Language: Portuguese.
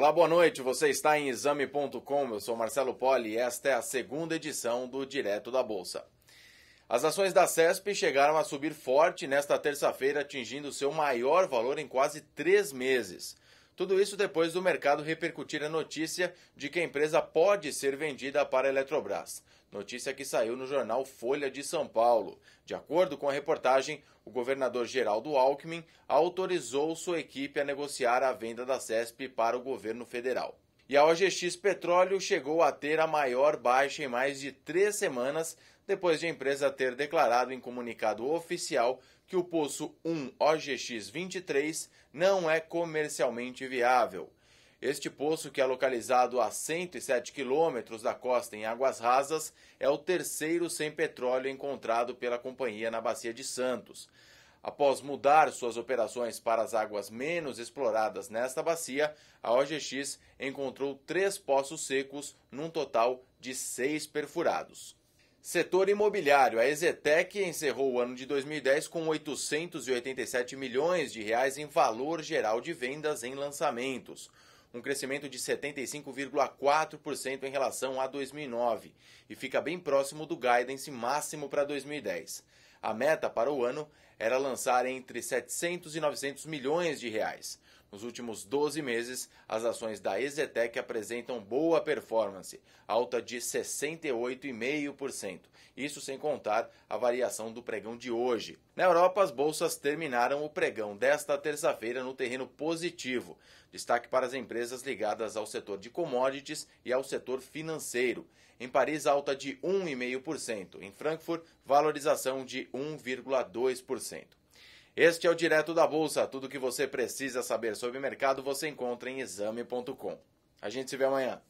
Olá, boa noite. Você está em exame.com. Eu sou Marcelo Poli e esta é a segunda edição do Direto da Bolsa. As ações da CESP chegaram a subir forte nesta terça-feira, atingindo seu maior valor em quase três meses. Tudo isso depois do mercado repercutir a notícia de que a empresa pode ser vendida para a Eletrobras. Notícia que saiu no jornal Folha de São Paulo. De acordo com a reportagem, o governador Geraldo Alckmin autorizou sua equipe a negociar a venda da CESP para o governo federal. E a OGX Petróleo chegou a ter a maior baixa em mais de três semanas, depois de a empresa ter declarado em comunicado oficial que o poço 1 OGX 23 não é comercialmente viável. Este poço, que é localizado a 107 quilômetros da costa em Águas Rasas, é o terceiro sem petróleo encontrado pela companhia na Bacia de Santos. Após mudar suas operações para as águas menos exploradas nesta bacia, a OGX encontrou três poços secos, num total de seis perfurados. Setor imobiliário. A Exetec encerrou o ano de 2010 com 887 milhões de reais em valor geral de vendas em lançamentos um crescimento de 75,4% em relação a 2009 e fica bem próximo do guidance máximo para 2010. A meta para o ano era lançar entre 700 e 900 milhões de reais. Nos últimos 12 meses, as ações da Exetec apresentam boa performance, alta de 68,5%. Isso sem contar a variação do pregão de hoje. Na Europa, as bolsas terminaram o pregão desta terça-feira no terreno positivo. Destaque para as empresas ligadas ao setor de commodities e ao setor financeiro. Em Paris, alta de 1,5%. Em Frankfurt, valorização de 1,2%. Este é o Direto da Bolsa. Tudo o que você precisa saber sobre o mercado você encontra em exame.com. A gente se vê amanhã.